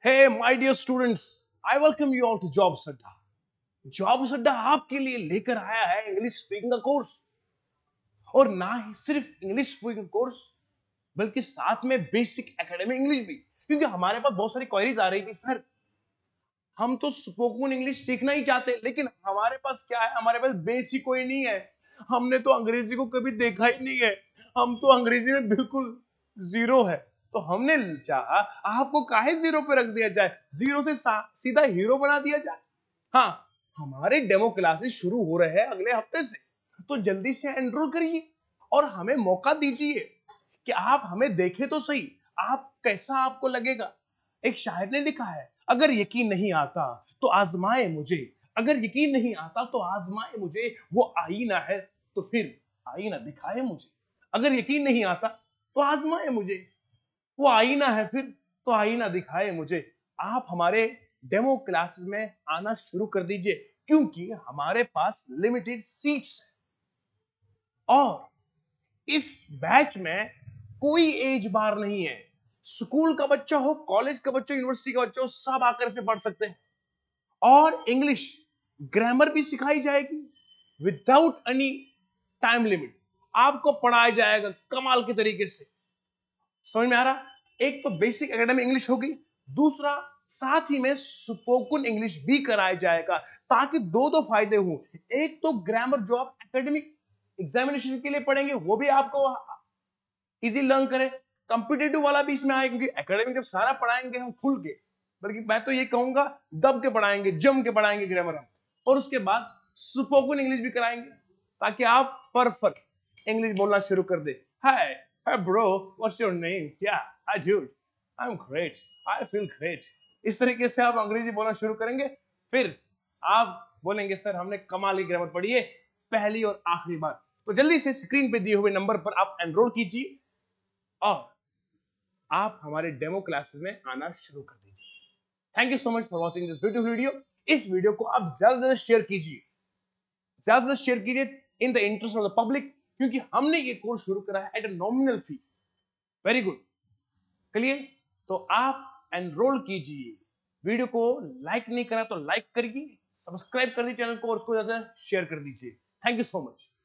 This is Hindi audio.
Hey, my dear students, I welcome you all to Job Sadda. Job Sadda आपके लिए लेकर आया है इंग्लिश स्पीकिंग का कोर्स और ना ही सिर्फ इंग्लिश स्पीकिंग कोर्स बल्कि साथ में बेसिक एकेडमिक इंग्लिश भी क्योंकि हमारे पास बहुत सारी क्वेरीज आ रही थी सर हम तो स्पोकन इंग्लिश सीखना ही चाहते लेकिन हमारे पास क्या है हमारे पास बेसिक कोई नहीं है हमने तो अंग्रेजी को कभी देखा ही नहीं है हम तो अंग्रेजी में बिल्कुल जीरो है तो हमने चाहा आपको काहे जीरो पे रख दिया जाए जीरो से सीधा हीरो बना दिया जाए हाँ हमारे डेमो क्लासेस शुरू हो रहे हैं अगले हफ्ते से तो जल्दी से एनरोल करिए और हमें मौका दीजिए कि आप हमें देखे तो सही आप कैसा आपको लगेगा एक शायर ने लिखा है अगर यकीन नहीं आता तो आजमाए मुझे अगर यकीन नहीं आता तो आजमाए मुझे वो आईना है तो फिर आईना दिखाए मुझे अगर यकीन नहीं आता तो आजमाए मुझे वो आईना है फिर तो आईना दिखाए मुझे आप हमारे डेमो क्लासेस में आना शुरू कर दीजिए क्योंकि हमारे पास लिमिटेड सीट्स है और इस बैच में कोई एज बार नहीं है स्कूल का बच्चा हो कॉलेज का बच्चा यूनिवर्सिटी का बच्चा हो सब आकर इसमें पढ़ सकते हैं और इंग्लिश ग्रामर भी सिखाई जाएगी विदाउट एनी टाइम लिमिट आपको पढ़ाया जाएगा कमाल के तरीके से समझ में आ रहा एक तो बेसिक अकेडमी इंग्लिश होगी दूसरा साथ ही में स्पोकन इंग्लिश भी कराया जाएगा ताकि दो दो तो फायदे हों एक तो ग्रामर जो आप एकेडमिक एग्जामिनेशन के लिए पढ़ेंगे वो भी आपको इजी लर्न करें कंपिटेटिव वाला भी इसमें आए क्योंकि एकेडमिक जब सारा पढ़ाएंगे हम खुल के बल्कि मैं तो ये कहूंगा दब के पढ़ाएंगे जम के पढ़ाएंगे ग्रामर हम और उसके बाद स्पोकन इंग्लिश भी कराएंगे ताकि आप फर फर इंग्लिश बोलना शुरू कर दे हाय Hey bro, what's your name? Yeah, hi dude. I'm great. I feel great. इस तरीके से आप अंग्रेजी बोलना शुरू करेंगे फिर आप बोलेंगे सर हमने कमाली ग्रामर पढ़ी है पहली और आखिरी बार तो जल्दी से स्क्रीन पे दिए हुए नंबर पर आप एनरोल कीजिए और आप हमारे डेमो क्लासेस में आना शुरू कर दीजिए thank you so much for watching this beautiful video इस वीडियो को आप ज्यादा से ज्यादा शेयर कीजिए ज्यादा से ज्यादा शेयर कीजिए in the interest of the public क्योंकि हमने ये कोर्स शुरू करा है at a nominal fee very good clear तो आप एनरोल कीजिए वीडियो को लाइक नहीं करा तो लाइक करिए सब्सक्राइब कर दीजिए चैनल को और उसको ज्यादा शेयर कर दीजिए थैंक यू सो मच